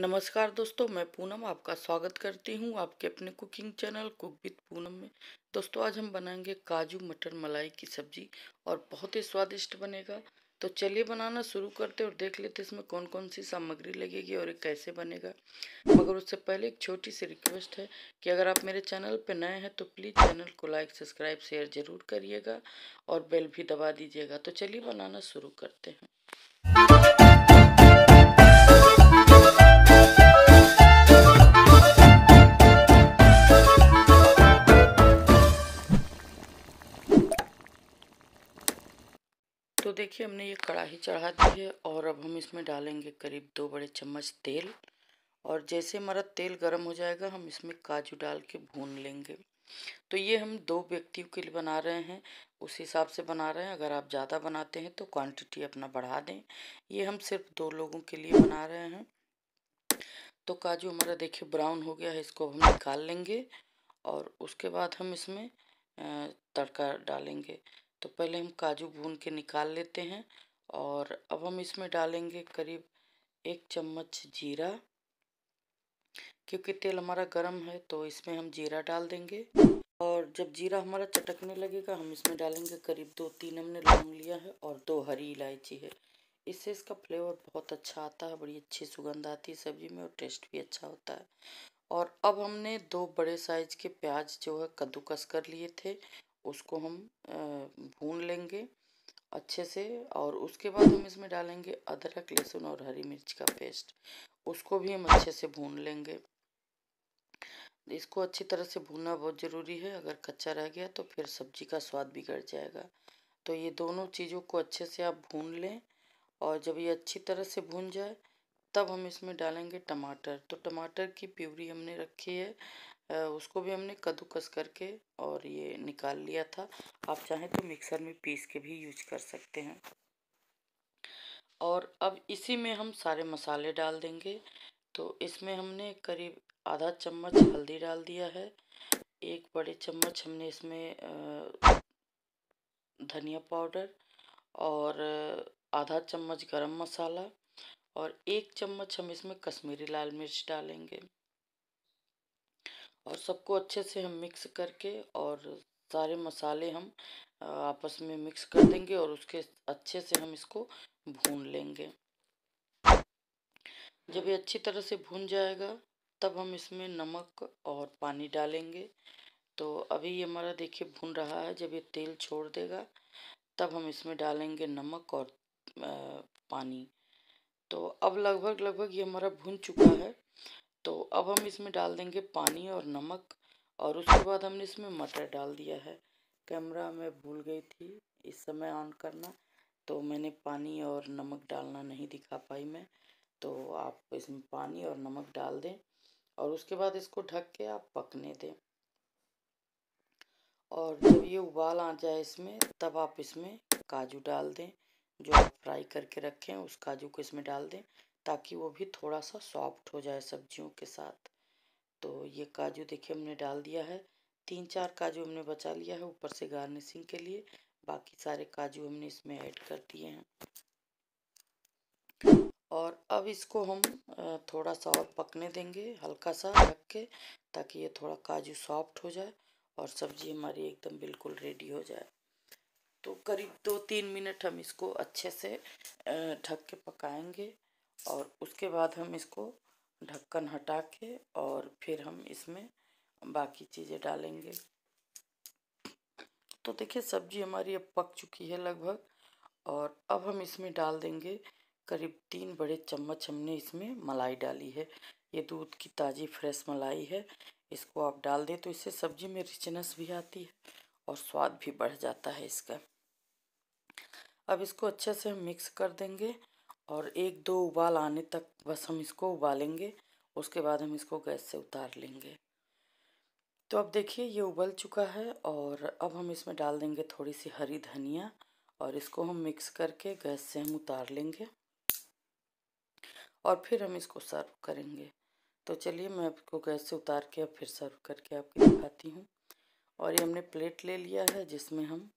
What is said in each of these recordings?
नमस्कार दोस्तों मैं पूनम आपका स्वागत करती हूँ आपके अपने cooking channel cook with Poonam में दोस्तों आज हम बनाएंगे काजू मटर मलाई की सब्जी और बहुत ही स्वादिष्ट बनेगा तो चलिए बनाना शुरू करते और देख लेते इसमें कौन कौन सी सामग्री लगेगी और ये कैसे बनेगा मगर उससे पहले एक छोटी सी रिक्वेस्ट है कि अगर आप मेरे चैनल पर नए हैं तो प्लीज़ चैनल को लाइक सब्सक्राइब शेयर ज़रूर करिएगा और बेल भी दबा दीजिएगा तो चलिए बनाना शुरू करते हैं देखिए हमने ये कढ़ाई चढ़ा दी है और अब हम इसमें डालेंगे करीब दो बड़े चम्मच तेल और जैसे हमारा तेल गर्म हो जाएगा हम इसमें काजू डाल के भून लेंगे तो ये हम दो व्यक्तियों के लिए बना रहे हैं उस हिसाब से बना रहे हैं अगर आप ज़्यादा बनाते हैं तो क्वांटिटी अपना बढ़ा दें ये हम सिर्फ दो लोगों के लिए बना रहे हैं तो काजू हमारा देखिए ब्राउन हो गया है इसको हम निकाल लेंगे और उसके बाद हम इसमें तड़का डालेंगे तो पहले हम काजू भून के निकाल लेते हैं और अब हम इसमें डालेंगे करीब एक चम्मच जीरा क्योंकि तेल हमारा गर्म है तो इसमें हम जीरा डाल देंगे और जब जीरा हमारा चटकने लगेगा हम इसमें डालेंगे करीब दो तीन हमने लौंग लिया है और दो हरी इलायची है इससे इसका फ्लेवर बहुत अच्छा आता है बड़ी अच्छी सुगंध आती है सब्जी में और टेस्ट भी अच्छा होता है और अब हमने दो बड़े साइज के प्याज जो है कद्दूकस कर लिए थे उसको हम भून लेंगे अच्छे से और उसके बाद हम इसमें डालेंगे अदरक लहसुन और हरी मिर्च का पेस्ट उसको भी हम अच्छे से भून लेंगे इसको अच्छी तरह से भूनना बहुत ज़रूरी है अगर कच्चा रह गया तो फिर सब्जी का स्वाद बिगड़ जाएगा तो ये दोनों चीज़ों को अच्छे से आप भून लें और जब ये अच्छी तरह से भून जाए तब हम इसमें डालेंगे टमाटर तो टमाटर की प्यूरी हमने रखी है उसको भी हमने कद्दूकस करके और ये निकाल लिया था आप चाहें तो मिक्सर में पीस के भी यूज कर सकते हैं और अब इसी में हम सारे मसाले डाल देंगे तो इसमें हमने करीब आधा चम्मच हल्दी डाल दिया है एक बड़े चम्मच हमने इसमें धनिया पाउडर और आधा चम्मच गरम मसाला और एक चम्मच हम इसमें कश्मीरी लाल मिर्च डालेंगे और सबको अच्छे से हम मिक्स करके और सारे मसाले हम आपस में मिक्स कर देंगे और उसके अच्छे से हम इसको भून लेंगे जब ये अच्छी तरह से भून जाएगा तब हम इसमें नमक और पानी डालेंगे तो अभी ये हमारा देखिए भून रहा है जब ये तेल छोड़ देगा तब हम इसमें डालेंगे नमक और पानी तो अब लगभग लगभग ये हमारा भुन चुका है तो अब हम इसमें डाल देंगे पानी और नमक और उसके बाद हमने इसमें मटर डाल दिया है कैमरा मैं भूल गई थी इस समय ऑन करना तो मैंने पानी और नमक डालना नहीं दिखा पाई मैं तो आप इसमें पानी और नमक डाल दें और उसके बाद इसको ढक के आप पकने दें और जब ये उबाल आ जाए इसमें तब आप इसमें काजू डाल दें जो आप फ्राई करके रखें उस काजू को इसमें डाल दें ताकि वो भी थोड़ा सा सॉफ्ट हो जाए सब्जियों के साथ तो ये काजू देखिए हमने डाल दिया है तीन चार काजू हमने बचा लिया है ऊपर से गार्निशिंग के लिए बाकी सारे काजू हमने इसमें ऐड कर दिए हैं और अब इसको हम थोड़ा सा और पकने देंगे हल्का सा रख के ताकि ये थोड़ा काजू सॉफ्ट हो जाए और सब्जी हमारी एकदम बिल्कुल रेडी हो जाए तो करीब दो तीन मिनट हम इसको अच्छे से ढक के पकाएंगे और उसके बाद हम इसको ढक्कन हटा के और फिर हम इसमें बाकी चीज़ें डालेंगे तो देखिए सब्जी हमारी अब पक चुकी है लगभग और अब हम इसमें डाल देंगे करीब तीन बड़े चम्मच हमने इसमें मलाई डाली है ये दूध की ताज़ी फ्रेश मलाई है इसको आप डाल दें तो इससे सब्जी में रिचनेस भी आती है और स्वाद भी बढ़ जाता है इसका अब इसको अच्छे से हम मिक्स कर देंगे और एक दो उबाल आने तक बस हम इसको उबालेंगे उसके बाद हम इसको गैस से उतार लेंगे तो अब देखिए ये उबल चुका है और अब हम इसमें डाल देंगे थोड़ी सी हरी धनिया और इसको हम मिक्स करके गैस से हम उतार लेंगे और फिर हम इसको सर्व करेंगे तो चलिए मैं आपको गैस से उतार के अब फिर सर्व करके आपको दिखाती हूँ और ये हमने प्लेट ले लिया है जिसमें हम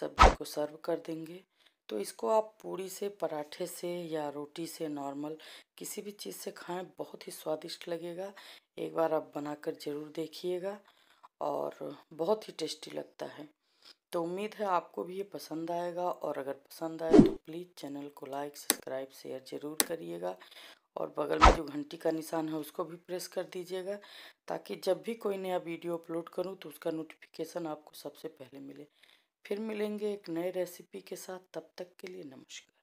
सब्जी को सर्व कर देंगे तो इसको आप पूरी से पराठे से या रोटी से नॉर्मल किसी भी चीज़ से खाएं बहुत ही स्वादिष्ट लगेगा एक बार आप बनाकर ज़रूर देखिएगा और बहुत ही टेस्टी लगता है तो उम्मीद है आपको भी ये पसंद आएगा और अगर पसंद आए तो प्लीज़ चैनल को लाइक सब्सक्राइब शेयर ज़रूर करिएगा और बगल में जो घंटी का निशान है उसको भी प्रेस कर दीजिएगा ताकि जब भी कोई नया वीडियो अपलोड करूँ तो उसका नोटिफिकेशन आपको सबसे पहले मिले फिर मिलेंगे एक नए रेसिपी के साथ तब तक के लिए नमस्कार